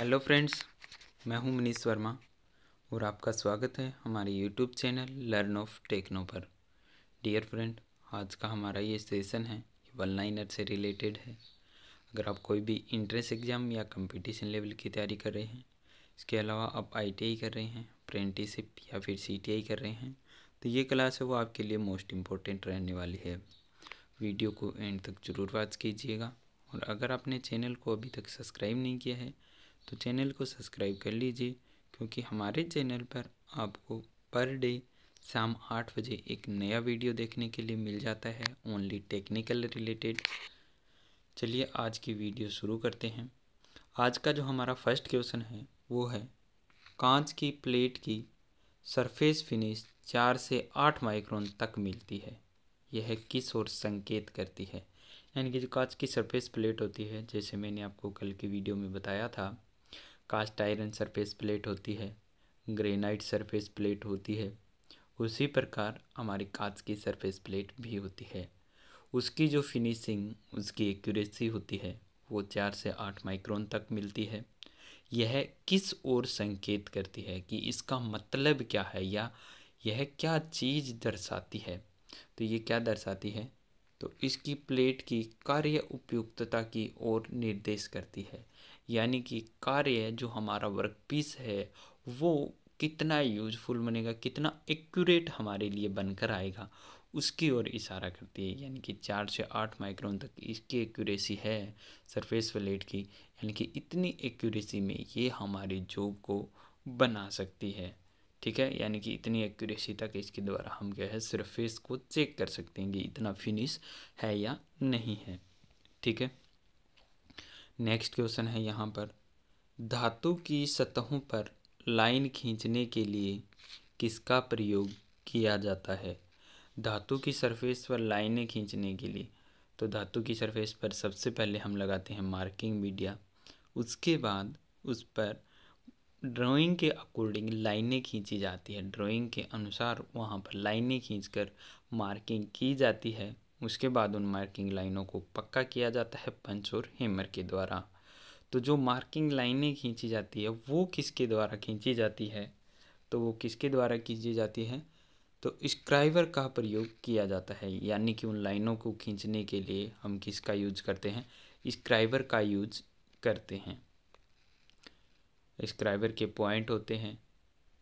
hello friends मैं हूं मनीष वर्मा और आपका स्वागत है हमारे YouTube channel learn of techno पर डियर फ्रेंड आज का हमारा ये सेशन है ये वन लाइनर से रिलेटेड है अगर आप कोई भी इंट्रेंस एग्ज़ाम या कंपटीशन लेवल की तैयारी कर रहे हैं इसके अलावा आप आई कर रहे हैं अप्रेंटिसिप या फिर सी कर रहे हैं तो ये क्लास है वो आपके लिए मोस्ट इम्पोर्टेंट रहने वाली है वीडियो को एंड तक ज़रूर वॉच कीजिएगा और अगर आपने चैनल को अभी तक सब्सक्राइब नहीं किया है तो चैनल को सब्सक्राइब कर लीजिए क्योंकि हमारे चैनल पर आपको पर डे शाम आठ बजे एक नया वीडियो देखने के लिए मिल जाता है ओनली टेक्निकल रिलेटेड चलिए आज की वीडियो शुरू करते हैं आज का जो हमारा फर्स्ट क्वेश्चन है वो है कांच की प्लेट की सरफेस फिनिश चार से आठ माइक्रोन तक मिलती है यह किस ओर संकेत करती है यानी कि जो कांच की सरफेस प्लेट होती है जैसे मैंने आपको कल की वीडियो में बताया था कास्ट आयरन सरफेस प्लेट होती है ग्रेनाइट सरफेस प्लेट होती है उसी प्रकार हमारी कांच की सरफेस प्लेट भी होती है उसकी जो फिनिशिंग उसकी एक्यूरेसी होती है वो चार से आठ माइक्रोन तक मिलती है यह किस ओर संकेत करती है कि इसका मतलब क्या है या यह क्या चीज़ दर्शाती है तो ये क्या दर्शाती है तो इसकी प्लेट की कार्य उपयुक्तता की ओर निर्देश करती है यानी कि कार्य जो हमारा वर्क पीस है वो कितना यूजफुल बनेगा कितना एक्यूरेट हमारे लिए बनकर आएगा उसकी ओर इशारा करती है यानी कि चार से आठ माइक्रोन तक इसकी एक्यूरेसी है सरफेस वलेट की यानी कि इतनी एक्यूरेसी में ये हमारे जॉब को बना सकती है ठीक है यानी कि इतनी एक्यूरेसी तक इसके द्वारा हम क्या है सरफेस को चेक कर सकते हैं कि इतना फिनिश है या नहीं है ठीक है नेक्स्ट क्वेश्चन है यहाँ पर धातु की सतहों पर लाइन खींचने के लिए किसका प्रयोग किया जाता है धातु की सरफेस पर लाइनें खींचने के लिए तो धातु की सरफेस पर सबसे पहले हम लगाते हैं मार्किंग मीडिया उसके बाद उस पर ड्राइंग के अकॉर्डिंग लाइनें खींची जाती है ड्राइंग के अनुसार वहाँ पर लाइनें खींचकर मार्किंग की जाती है उसके बाद उन मार्किंग लाइनों को पक्का किया जाता है पंच और हेमर के द्वारा तो जो मार्किंग लाइनें खींची जाती है वो किसके द्वारा खींची जाती है तो वो किसके द्वारा खींची जाती है तो स्क्राइबर का प्रयोग किया जाता है यानी कि उन लाइनों को खींचने के लिए हम किसका यूज करते हैं स्क्राइबर का यूज करते हैं स्क्राइबर के पॉइंट होते हैं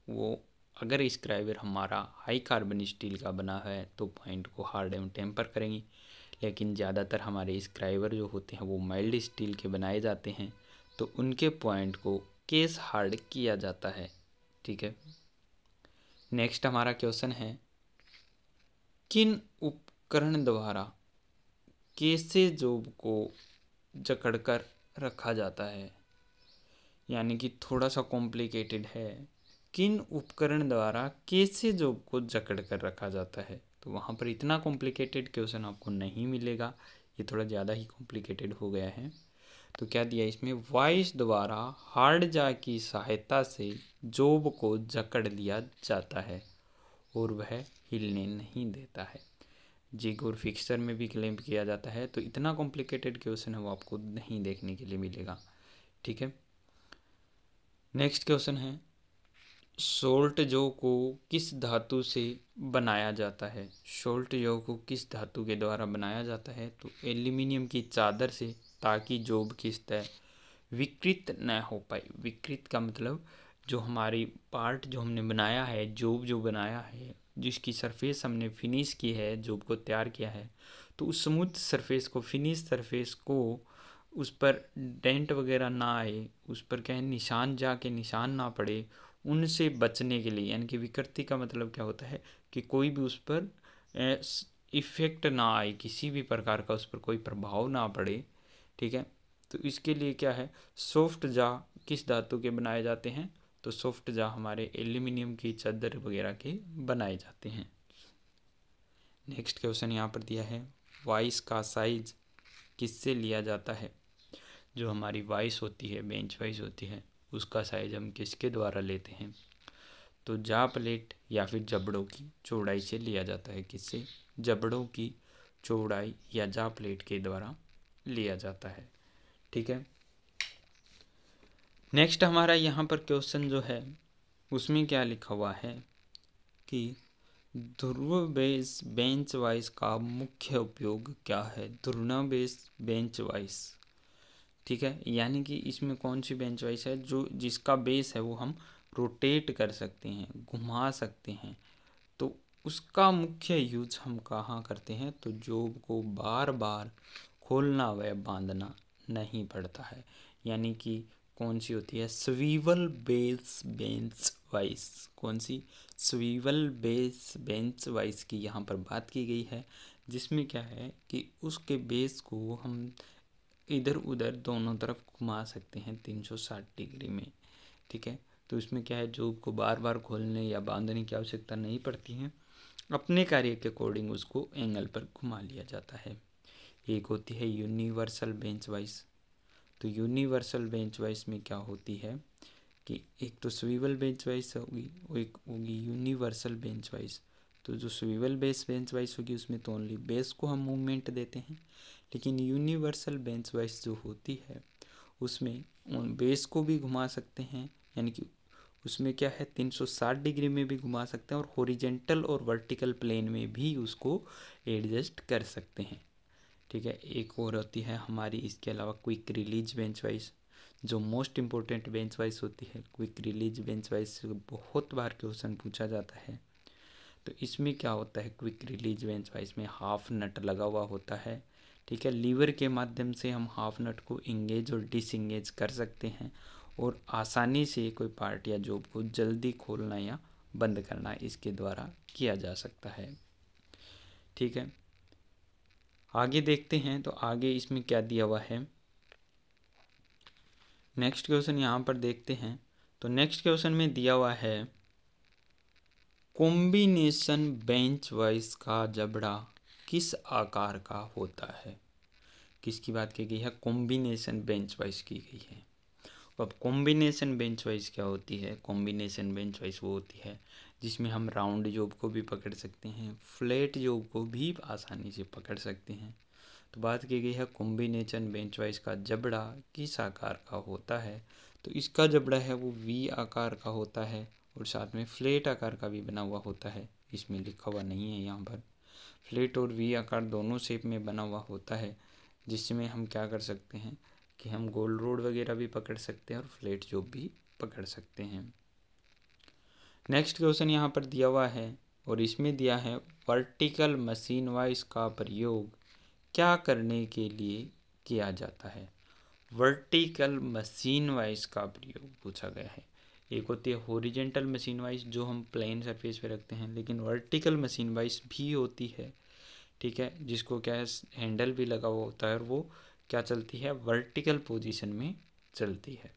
वो अगर क्राइवर हमारा हाई कार्बन स्टील का बना है तो पॉइंट को हार्ड एवं टेम्पर करेंगे लेकिन ज़्यादातर हमारे क्राइवर जो होते हैं वो माइल्ड स्टील के बनाए जाते हैं तो उनके पॉइंट को केस हार्ड किया जाता है ठीक है नेक्स्ट हमारा क्वेश्चन है किन उपकरण द्वारा केसे जोब को जकड़ कर रखा जाता है यानी कि थोड़ा सा कॉम्प्लिकेटेड है किन उपकरण द्वारा कैसे जॉब को जकड़ कर रखा जाता है तो वहाँ पर इतना कॉम्प्लिकेटेड क्वेश्चन आपको नहीं मिलेगा ये थोड़ा ज़्यादा ही कॉम्प्लिकेटेड हो गया है तो क्या दिया इसमें वॉइस द्वारा हार्ड जा की सहायता से जॉब को जकड़ लिया जाता है और वह हिलने नहीं देता है जिग और फिक्सर में भी क्लेम किया जाता है तो इतना कॉम्प्लिकेटेड क्वेश्चन है वो आपको नहीं देखने के लिए मिलेगा ठीक है नेक्स्ट क्वेश्चन है सोल्ट जो को किस धातु से बनाया जाता है सोल्ट जो को किस धातु के द्वारा बनाया जाता है तो एल्यूमिनियम की चादर से ताकि जोब की सतह विकृत न हो पाए विकृत का मतलब जो हमारी पार्ट जो हमने बनाया है जोब जो बनाया है जिसकी सरफेस हमने फिनिश की है जोब को तैयार किया है तो उस स्मूथ सरफेस को फिनिश सरफेस को उस पर डेंट वगैरह ना आए उस पर कहें निशान जा के निशान ना पड़े उनसे बचने के लिए यानी कि विकृति का मतलब क्या होता है कि कोई भी उस पर इफ़ेक्ट ना आए किसी भी प्रकार का उस पर कोई प्रभाव ना पड़े ठीक है तो इसके लिए क्या है सॉफ्ट जा किस धातु के बनाए जाते हैं तो सॉफ्ट जा हमारे एल्यूमिनियम की चादर वगैरह के बनाए जाते हैं नेक्स्ट क्वेश्चन यहाँ पर दिया है वाइस का साइज किससे लिया जाता है जो हमारी वाइस होती है बेंच वाइस होती है उसका साइज हम किसके द्वारा लेते हैं तो जा प्लेट या फिर जबड़ों की चौड़ाई से लिया जाता है किससे जबड़ों की चौड़ाई या जा प्लेट के द्वारा लिया जाता है ठीक है नेक्स्ट हमारा यहाँ पर क्वेश्चन जो है उसमें क्या लिखा हुआ है कि ध्रुव बेस बेंच वाइस का मुख्य उपयोग क्या है ध्रुना बेस बेंच वाइस ठीक है यानी कि इसमें कौन सी बेंच वाइस है जो जिसका बेस है वो हम रोटेट कर सकते हैं घुमा सकते हैं तो उसका मुख्य यूज हम कहाँ करते हैं तो जॉब को बार बार खोलना व बांधना नहीं पड़ता है यानी कि कौन सी होती है स्वीवल बेस बेंच वाइस कौन सी स्वीवल बेस बेंच वाइस की यहाँ पर बात की गई है जिसमें क्या है कि उसके बेस को हम इधर उधर दोनों तरफ घुमा सकते हैं 360 डिग्री में ठीक है तो इसमें क्या है जूब को बार बार खोलने या बांधने की आवश्यकता नहीं पड़ती है अपने कार्य के अकॉर्डिंग उसको एंगल पर घुमा लिया जाता है एक होती है यूनिवर्सल बेंच वाइस तो यूनिवर्सल बेंच वाइस में क्या होती है कि एक तो स्वीवल बेंच वाइस होगी वो एक होगी यूनिवर्सल बेंच वाइस तो जो स्वीवल बेस बेंच वाइस होगी उसमें तो ओनली बेस को हम मूवमेंट देते हैं लेकिन यूनिवर्सल बेंच वाइस जो होती है उसमें उन बेस को भी घुमा सकते हैं यानी कि उसमें क्या है 360 डिग्री में भी घुमा सकते हैं और हॉरिजेंटल और वर्टिकल प्लेन में भी उसको एडजस्ट कर सकते हैं ठीक है एक और होती है हमारी इसके अलावा क्विक रिलीज बेंच वाइज जो मोस्ट इम्पोर्टेंट बेंच वाइज होती है क्विक रिलीज बेंच वाइज बहुत बार क्वेश्चन पूछा जाता है तो इसमें क्या होता है क्विक रिलीज वाइस में हाफ नट लगा हुआ होता है ठीक है लीवर के माध्यम से हम हाफ नट को इंगेज और डिसंगेज कर सकते हैं और आसानी से कोई पार्ट या जॉब को जल्दी खोलना या बंद करना इसके द्वारा किया जा सकता है ठीक है आगे देखते हैं तो आगे इसमें क्या दिया हुआ है नेक्स्ट क्वेश्चन यहाँ पर देखते हैं तो नेक्स्ट क्वेश्चन में दिया हुआ है कॉम्बिनेशन बेंच वाइज का जबड़ा किस आकार का होता है किसकी बात की गई है कॉम्बिनेशन बेंच वाइज की गई है तो अब कॉम्बिनेशन बेंच वाइज क्या होती है कॉम्बिनेशन बेंच वाइज वो होती है जिसमें हम राउंड जॉब को भी पकड़ सकते हैं फ्लैट जॉब को भी आसानी से पकड़ सकते हैं तो बात की गई है कॉम्बिनेशन बेंच वाइज का जबड़ा किस आकार का होता है तो इसका जबड़ा है वो वी आकार का होता है और साथ में फ्लेट आकार का भी बना हुआ होता है इसमें लिखा हुआ नहीं है यहाँ पर फ्लेट और वी आकार दोनों शेप में बना हुआ होता है जिसमें हम क्या कर सकते हैं कि हम गोल रोड वगैरह भी पकड़ सकते हैं और फ्लेट जॉब भी पकड़ सकते हैं नेक्स्ट क्वेश्चन यहाँ पर दिया हुआ है और इसमें दिया है वर्टिकल मशीन वाइज का प्रयोग क्या करने के लिए किया जाता है वर्टिकल मशीन वाइज का प्रयोग पूछा गया है एक होती है होरिजेंटल मशीन वाइज जो हम प्लेन सरफेस पे रखते हैं लेकिन वर्टिकल मशीन वाइज भी होती है ठीक है जिसको क्या है हैंडल भी लगा हुआ होता है और वो क्या चलती है वर्टिकल पोजीशन में चलती है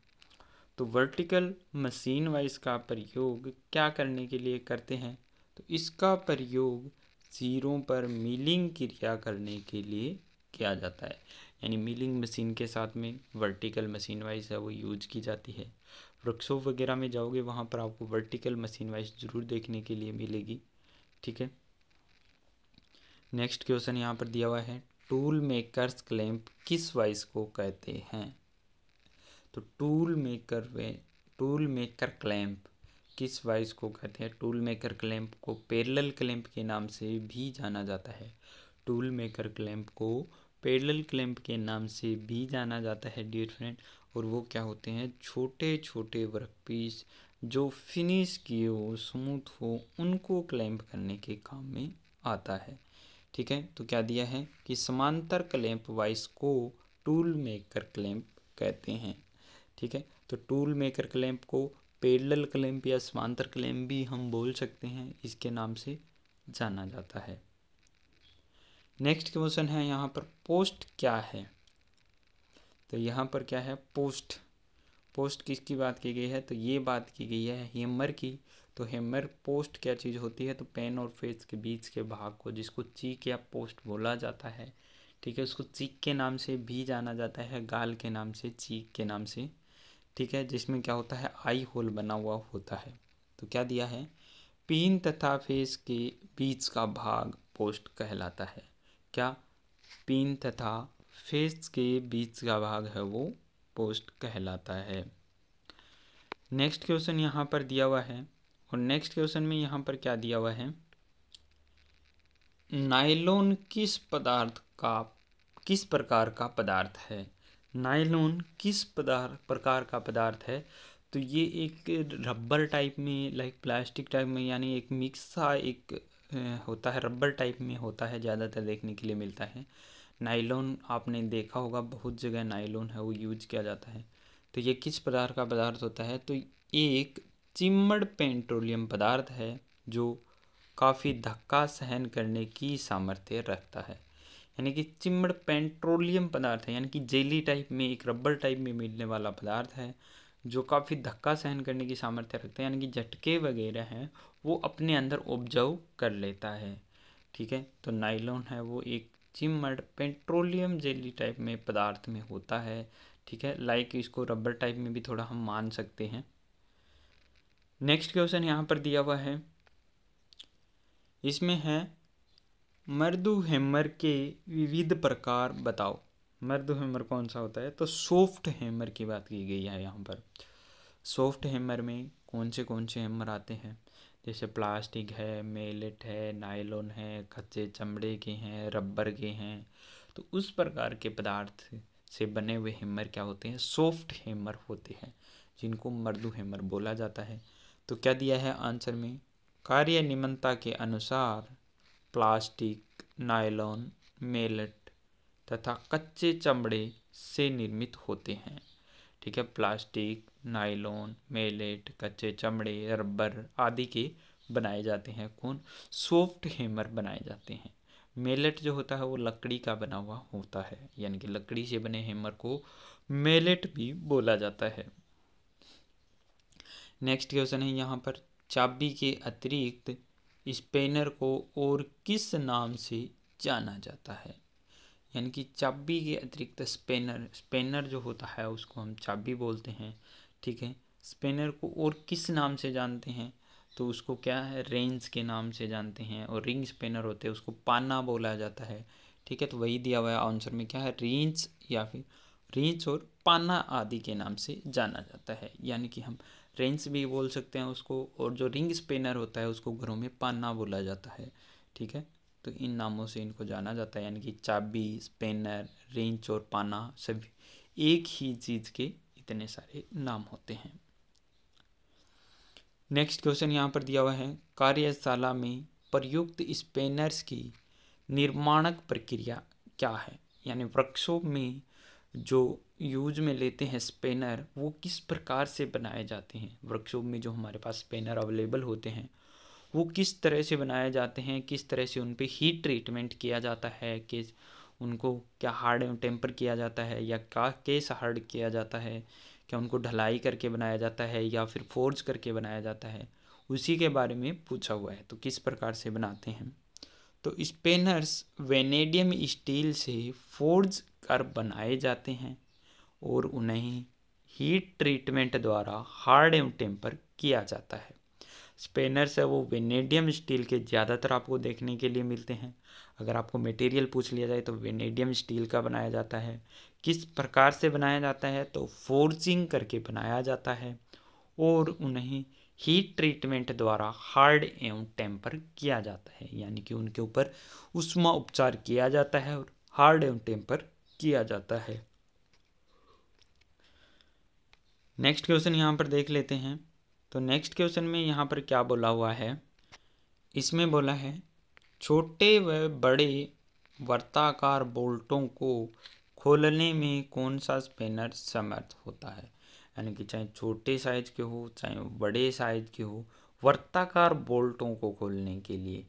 तो वर्टिकल मशीन वाइज का प्रयोग क्या करने के लिए करते हैं तो इसका प्रयोग सिरों पर मिलिंग क्रिया करने के लिए किया जाता है यानी मिलिंग मशीन के साथ में वर्टिकल मशीन वाइज है वो यूज की जाती है वर्कशॉप वगैरह में जाओगे वहाँ पर आपको वर्टिकल मशीन वाइज ज़रूर देखने के लिए मिलेगी ठीक है नेक्स्ट क्वेश्चन यहाँ पर दिया हुआ है टूल मेकर्स क्लैंप किस वाइज को कहते हैं तो टूल मेकर वे टूल मेकर क्लैंप किस वाइज को कहते हैं टूल मेकर क्लैंप को पैरेलल क्लैंप के नाम से भी जाना जाता है टूल मेकर क्लैंप को पैरेलल क्लैंप के नाम से भी जाना जाता है डियर फ्रेंड और वो क्या होते हैं छोटे छोटे वर्क पीस जो फिनिश किए हो स्मूथ हो उनको क्लैम्प करने के काम में आता है ठीक है तो क्या दिया है कि समांतर क्लैम्प वाइस को टूल मेकर क्लैम्प कहते हैं ठीक है तो टूल मेकर क्लैम्प को पेडल क्लैम्प या समांतर क्लैम्प भी हम बोल सकते हैं इसके नाम से जाना जाता है नेक्स्ट क्वेश्चन है यहाँ पर पोस्ट क्या है तो यहाँ पर क्या है पोस्ट पोस्ट किसकी बात की गई है तो ये बात की गई है हेमर की तो हेमर पोस्ट क्या चीज़ होती है तो पेन और फेस के बीच के भाग को जिसको चीक या पोस्ट बोला जाता है ठीक है उसको चीक के नाम से भी जाना जाता है गाल के नाम से चीक के नाम से ठीक है जिसमें क्या होता है आई होल बना हुआ होता है तो क्या दिया है पीन तथा फेस के बीच का भाग पोस्ट कहलाता है क्या पीन तथा फेस के बीच का भाग है वो पोस्ट कहलाता है नेक्स्ट क्वेश्चन यहाँ पर दिया हुआ है और नेक्स्ट क्वेश्चन में यहाँ पर क्या दिया हुआ है नाइलोन किस पदार्थ का किस प्रकार का पदार्थ है नाइलोन किस पदार्थ प्रकार का पदार्थ है तो ये एक रबर टाइप में लाइक प्लास्टिक टाइप में यानी एक मिक्स सा एक होता है रबर टाइप में होता है ज़्यादातर देखने के लिए मिलता है नाइलॉन आपने देखा होगा बहुत जगह नाइलॉन है वो यूज किया जाता है तो ये किस प्रकार का पदार्थ होता है तो एक चिमड़ पेट्रोलियम पदार्थ है जो काफ़ी धक्का सहन करने की सामर्थ्य रखता है यानी कि चिमड़ पेट्रोलियम पदार्थ है यानी कि जेली टाइप में एक रबड़ टाइप में मिलने वाला पदार्थ है जो काफ़ी धक्का सहन करने की सामर्थ्य रखते हैं यानी कि झटके वगैरह हैं वो अपने अंदर उपजाऊ कर लेता है ठीक है तो नाइलॉन है वो एक चिमड़ पेट्रोलियम जेली टाइप में पदार्थ में होता है ठीक है लाइक इसको रबर टाइप में भी थोड़ा हम मान सकते हैं नेक्स्ट क्वेश्चन यहाँ पर दिया हुआ है इसमें है मर्दू हेमर के विविध प्रकार बताओ मर्दू हेमर कौन सा होता है तो सॉफ्ट हेमर की बात की गई है यहाँ पर सॉफ्ट हेमर में कौन से कौन से हेमर आते हैं जैसे प्लास्टिक है मेलेट है नायलॉन है कच्चे चमड़े के हैं रबर के हैं तो उस प्रकार के पदार्थ से बने हुए हेमर क्या होते हैं सॉफ्ट हेमर होते हैं जिनको मर्दू हेमर बोला जाता है तो क्या दिया है आंसर में कार्य निमनता के अनुसार प्लास्टिक नायलॉन मेलेट तथा कच्चे चमड़े से निर्मित होते हैं ठीक है प्लास्टिक नाइलोन मेलेट कच्चे चमड़े रबर आदि के बनाए जाते हैं कौन सॉफ्ट हेमर बनाए जाते हैं मेलेट जो होता है वो लकड़ी का बना हुआ होता है यानी कि लकड़ी से बने हेमर को मेलेट भी बोला जाता है नेक्स्ट क्वेश्चन है यहाँ पर चाबी के अतिरिक्त स्पेनर को और किस नाम से जाना जाता है यानी कि चाबी के अतिरिक्त स्पेनर स्पेनर जो होता है उसको हम चाबी बोलते हैं ठीक है स्पेनर को और किस नाम से जानते हैं तो उसको क्या है रेंज के नाम से जानते हैं और रिंग स्पेनर होते हैं उसको पाना बोला जाता है ठीक है तो वही दिया हुआ है आंसर में क्या है रेंज या फिर रेंज और पाना आदि के नाम से जाना जाता है यानी कि हम रेंज भी बोल सकते हैं उसको और जो रिंग स्पेनर होता है उसको घरों में पाना बोला जाता है ठीक है तो इन नामों से इनको जाना जाता है यानी कि चाबी स्पेनर रेंच और पाना सभी एक ही चीज़ के इतने सारे नाम होते हैं नेक्स्ट क्वेश्चन यहाँ पर दिया हुआ है कार्यशाला में प्रयुक्त स्पेनर्स की निर्माणक प्रक्रिया क्या है यानी वर्कशॉप में जो यूज में लेते हैं स्पेनर वो किस प्रकार से बनाए जाते हैं वर्कशॉप में जो हमारे पास स्पेनर अवेलेबल होते हैं वो किस तरह से बनाए जाते हैं किस तरह से उन पर हीट ट्रीटमेंट किया जाता है किस उनको क्या हार्ड टेम्पर किया जाता है या का केस हार्ड किया जाता है क्या उनको ढलाई करके बनाया जाता है या फिर फोर्ज करके बनाया जाता है उसी के बारे में पूछा हुआ है तो किस प्रकार से बनाते हैं तो स्पेनर्स वेनेडियम स्टील से फोर्ज कर बनाए जाते हैं और उन्हें हीट ट्रीटमेंट द्वारा हार्ड एवं टेम्पर किया जाता है स्पेनर्स है वो वेनेडियम स्टील के ज़्यादातर आपको देखने के लिए मिलते हैं अगर आपको मटेरियल पूछ लिया जाए तो वेनेडियम स्टील का बनाया जाता है किस प्रकार से बनाया जाता है तो फोर्जिंग करके बनाया जाता है और उन्हें हीट ट्रीटमेंट द्वारा हार्ड एवं टेम्पर किया जाता है यानी कि उनके ऊपर उष्मा उपचार किया जाता है और हार्ड एवं टेम्पर किया जाता है नेक्स्ट क्वेश्चन यहाँ पर देख लेते हैं तो नेक्स्ट क्वेश्चन में यहाँ पर क्या बोला हुआ है इसमें बोला है छोटे व बड़े वर्ताकार बोल्टों को खोलने में कौन सा स्पेनर समर्थ होता है यानी कि चाहे छोटे साइज के हो चाहे बड़े साइज के हो वर्ताकार बोल्टों को खोलने के लिए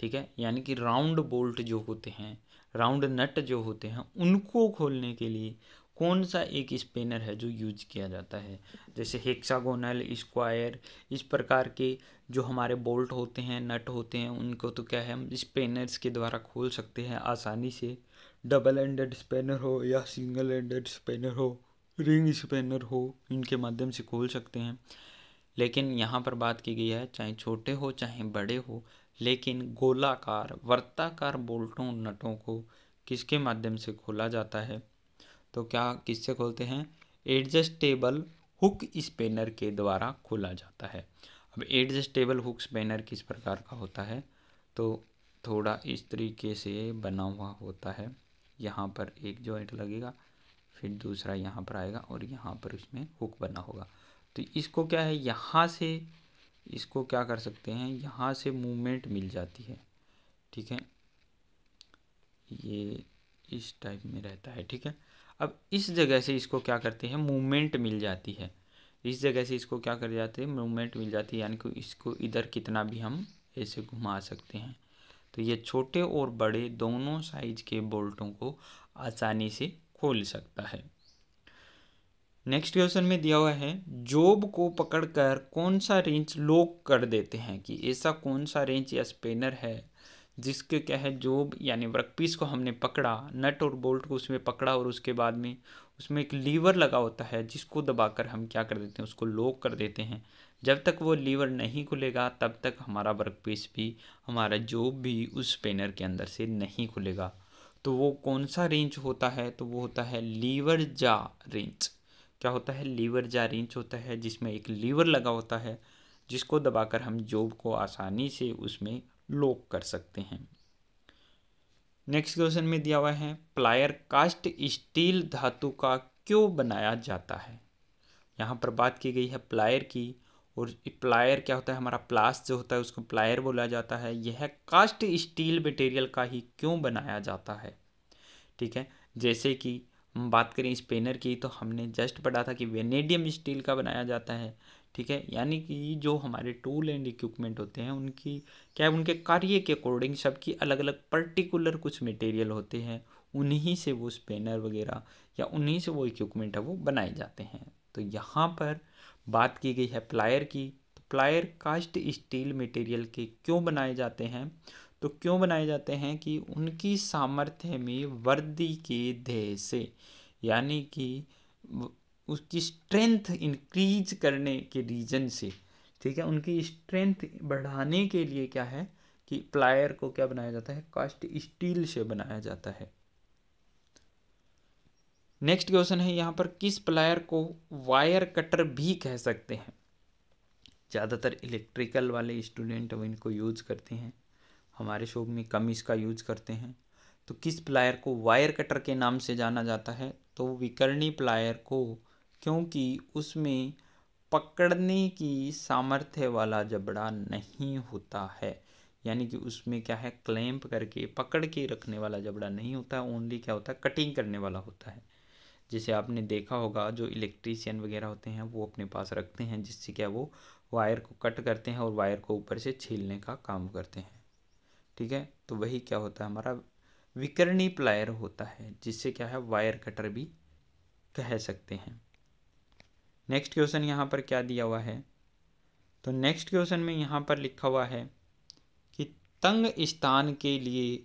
ठीक है यानी कि राउंड बोल्ट जो होते हैं राउंड नट जो होते हैं उनको खोलने के लिए कौन सा एक स्पेनर है जो यूज किया जाता है जैसे हेक्सागोनल स्क्वायर इस प्रकार के जो हमारे बोल्ट होते हैं नट होते हैं उनको तो क्या है हम स्पेनर्स के द्वारा खोल सकते हैं आसानी से डबल एंडेड स्पेनर हो या सिंगल एंडेड स्पेनर हो रिंग स्पेनर हो इनके माध्यम से खोल सकते हैं लेकिन यहाँ पर बात की गई है चाहे छोटे हो चाहे बड़े हो लेकिन गोलाकार वर्ताकार बोल्टों नटों को किसके माध्यम से खोला जाता है तो क्या किससे खोलते हैं एडजस्टेबल हुक स्पेनर के द्वारा खोला जाता है अब एडजस्टेबल हुक स्पेनर किस प्रकार का होता है तो थोड़ा इस तरीके से बना हुआ होता है यहाँ पर एक जॉइंट लगेगा फिर दूसरा यहाँ पर आएगा और यहाँ पर इसमें हुक बना होगा तो इसको क्या है यहाँ से इसको क्या कर सकते हैं यहाँ से मूवमेंट मिल जाती है ठीक है ये इस टाइप में रहता है ठीक है अब इस जगह से इसको क्या करते हैं मूवमेंट मिल जाती है इस जगह से इसको क्या कर जाते हैं मूवमेंट मिल जाती है यानी कि इसको इधर कितना भी हम ऐसे घुमा सकते हैं तो ये छोटे और बड़े दोनों साइज के बोल्टों को आसानी से खोल सकता है नेक्स्ट क्वेश्चन में दिया हुआ है जॉब को पकड़कर कौन सा रेंच लॉक कर देते हैं कि ऐसा कौन सा रेंच या स्पेनर है जिसके क्या है जॉब यानी वर्क पीस को हमने पकड़ा नट और बोल्ट को उसमें पकड़ा और उसके बाद में उसमें एक लीवर लगा होता है जिसको दबाकर हम क्या कर देते हैं उसको लॉक कर देते हैं जब तक वो लीवर नहीं खुलेगा तब तक हमारा वर्क पीस भी हमारा जॉब भी उस स्पेनर के अंदर से नहीं खुलेगा तो वो कौन सा रेंज होता है तो वो होता है लीवर जा रेंज क्या होता है लीवर जा रेंज होता है जिसमें एक लीवर लगा होता है जिसको दबाकर हम जॉब को आसानी से उसमें लोग कर सकते हैं नेक्स्ट क्वेश्चन में दिया हुआ है प्लायर कास्ट स्टील धातु का क्यों बनाया जाता है यहाँ पर बात की गई है प्लायर की और प्लायर क्या होता है हमारा प्लास जो होता है उसको प्लायर बोला जाता है यह कास्ट स्टील मटेरियल का ही क्यों बनाया जाता है ठीक है जैसे कि हम बात करें स्पेनर की तो हमने जस्ट पढ़ा था कि वेनेडियम स्टील का बनाया जाता है ठीक है यानी कि जो हमारे टूल एंड इक्विपमेंट होते हैं उनकी क्या है उनके कार्य के अकॉर्डिंग सबकी अलग अलग पर्टिकुलर कुछ मटेरियल होते हैं उन्हीं से वो स्पेनर वगैरह या उन्हीं से वो इक्विपमेंट है वो बनाए जाते हैं तो यहाँ पर बात की गई है प्लायर की तो प्लायर कास्ट स्टील मटेरियल के क्यों बनाए जाते हैं तो क्यों बनाए जाते हैं कि उनकी सामर्थ्य में वर्दी के ध्येय से यानी कि उसकी स्ट्रेंथ इंक्रीज करने के रीजन से ठीक है उनकी स्ट्रेंथ बढ़ाने के लिए क्या है कि प्लायर को क्या बनाया जाता है कास्ट स्टील से बनाया जाता है नेक्स्ट क्वेश्चन है यहाँ पर किस प्लायर को वायर कटर भी कह सकते हैं ज़्यादातर इलेक्ट्रिकल वाले स्टूडेंट अब इनको यूज करते हैं हमारे शोक में कम इसका यूज करते हैं तो किस प्लायर को वायर कटर के नाम से जाना जाता है तो विकर्णी प्लायर को क्योंकि उसमें पकड़ने की सामर्थ्य वाला जबड़ा नहीं होता है यानी कि उसमें क्या है क्लैम्प करके पकड़ के रखने वाला जबड़ा नहीं होता ओनली क्या होता है कटिंग करने वाला होता है जिसे आपने देखा होगा जो इलेक्ट्रीशियन वगैरह होते हैं वो अपने पास रखते हैं जिससे क्या वो वायर को कट करते हैं और वायर को ऊपर से छीलने का काम करते हैं ठीक है तो वही क्या होता है हमारा विकर्णी प्लायर होता है जिससे क्या है वायर कटर भी कह सकते हैं नेक्स्ट क्वेश्चन यहाँ पर क्या दिया हुआ है तो नेक्स्ट क्वेश्चन में यहाँ पर लिखा हुआ है कि तंग स्थान के लिए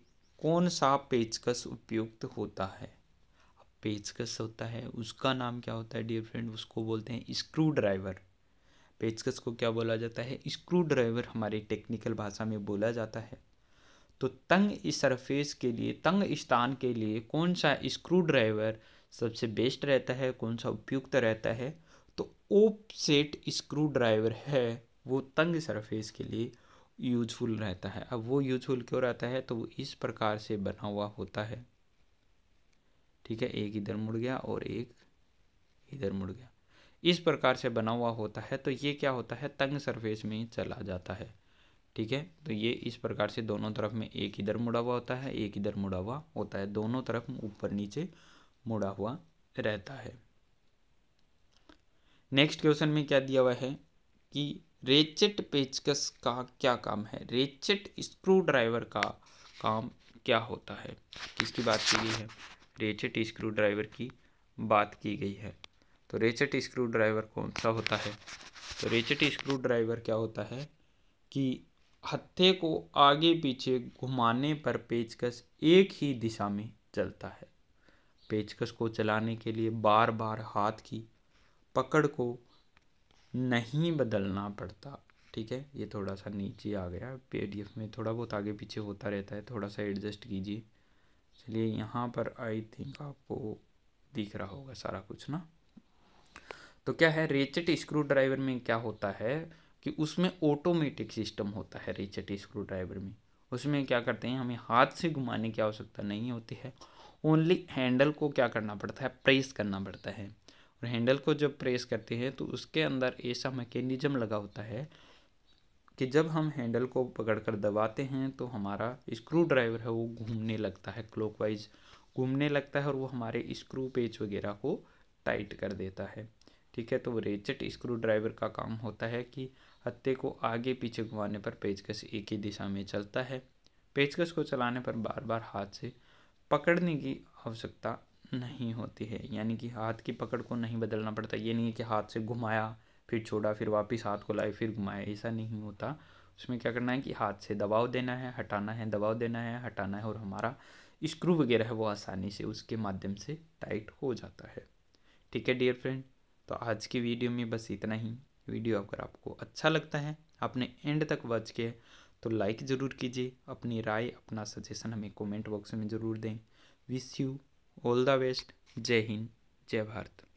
कौन सा पेचकस उपयुक्त होता है पेचकस होता है उसका नाम क्या होता है डियर फ्रेंड उसको बोलते हैं स्क्रू ड्राइवर पेचकस को क्या बोला जाता है स्क्रू ड्राइवर हमारे टेक्निकल भाषा में बोला जाता है तो तंग सरफेस के लिए तंग स्थान के लिए कौन सा स्क्रू ड्राइवर सबसे बेस्ट रहता है कौन सा उपयुक्त रहता है तो ओपसेट स्क्रू ड्राइवर है वो तंग सरफेस के लिए यूजफुल रहता है अब वो यूजफुल क्यों रहता है तो वो इस प्रकार से बना हुआ होता है ठीक है एक इधर मुड़ गया और एक इधर मुड़ गया इस प्रकार से बना हुआ होता है तो ये क्या होता है तंग सरफेस में चला जाता है ठीक है तो ये इस प्रकार से दोनों तरफ में एक इधर मुड़ा हुआ होता है एक इधर मुड़ा हुआ होता है दोनों तरफ ऊपर नीचे मुड़ा हुआ रहता है नेक्स्ट क्वेश्चन में क्या दिया हुआ है कि रेचेट पेचकस का क्या काम है रेचेट स्क्रू ड्राइवर का काम क्या होता है किसकी बात की गई है रेचेट स्क्रू ड्राइवर की बात की गई है तो रेचेट स्क्रू ड्राइवर कौन सा होता है तो रेचेट स्क्रू ड्राइवर क्या होता है कि हत्थे को आगे पीछे घुमाने पर पेचकस एक ही दिशा में चलता है पेचकस को चलाने के लिए बार बार हाथ की पकड़ को नहीं बदलना पड़ता ठीक है ये थोड़ा सा नीचे आ गया पी में थोड़ा बहुत आगे पीछे होता रहता है थोड़ा सा एडजस्ट कीजिए चलिए यहाँ पर आई थिंक आपको दिख रहा होगा सारा कुछ ना तो क्या है रेचेट स्क्रू ड्राइवर में क्या होता है कि उसमें ऑटोमेटिक सिस्टम होता है रेचेट स्क्रू ड्राइवर में उसमें क्या करते हैं हमें हाथ से घुमाने की आवश्यकता नहीं होती है ओनली हैंडल को क्या करना पड़ता है प्रेस करना पड़ता है और हैंडल को जब प्रेस करते हैं तो उसके अंदर ऐसा मैकेनिज्म लगा होता है कि जब हम हैंडल को पकड़कर दबाते हैं तो हमारा स्क्रू ड्राइवर है वो घूमने लगता है क्लॉकवाइज घूमने लगता है और वो हमारे स्क्रू पेच वगैरह को टाइट कर देता है ठीक है तो वो रेचट स्क्रू ड्राइवर का काम होता है कि हत्ते को आगे पीछे घुमाने पर पेचकस एक ही दिशा में चलता है पेचकस को चलाने पर बार बार हाथ से पकड़ने की आवश्यकता नहीं होती है यानी कि हाथ की पकड़ को नहीं बदलना पड़ता ये नहीं है कि हाथ से घुमाया फिर छोड़ा फिर वापस हाथ को लाए फिर घुमाया ऐसा नहीं होता उसमें क्या करना है कि हाथ से दबाव देना है हटाना है दबाव देना है हटाना है और हमारा स्क्रू वगैरह है वो आसानी से उसके माध्यम से टाइट हो जाता है ठीक है डियर फ्रेंड तो आज की वीडियो में बस इतना ही वीडियो अगर आपको अच्छा लगता है आपने एंड तक वॉच किया तो लाइक ज़रूर कीजिए अपनी राय अपना सजेशन हमें कमेंट बॉक्स में ज़रूर दें wish you all the best जय हिंद जय भारत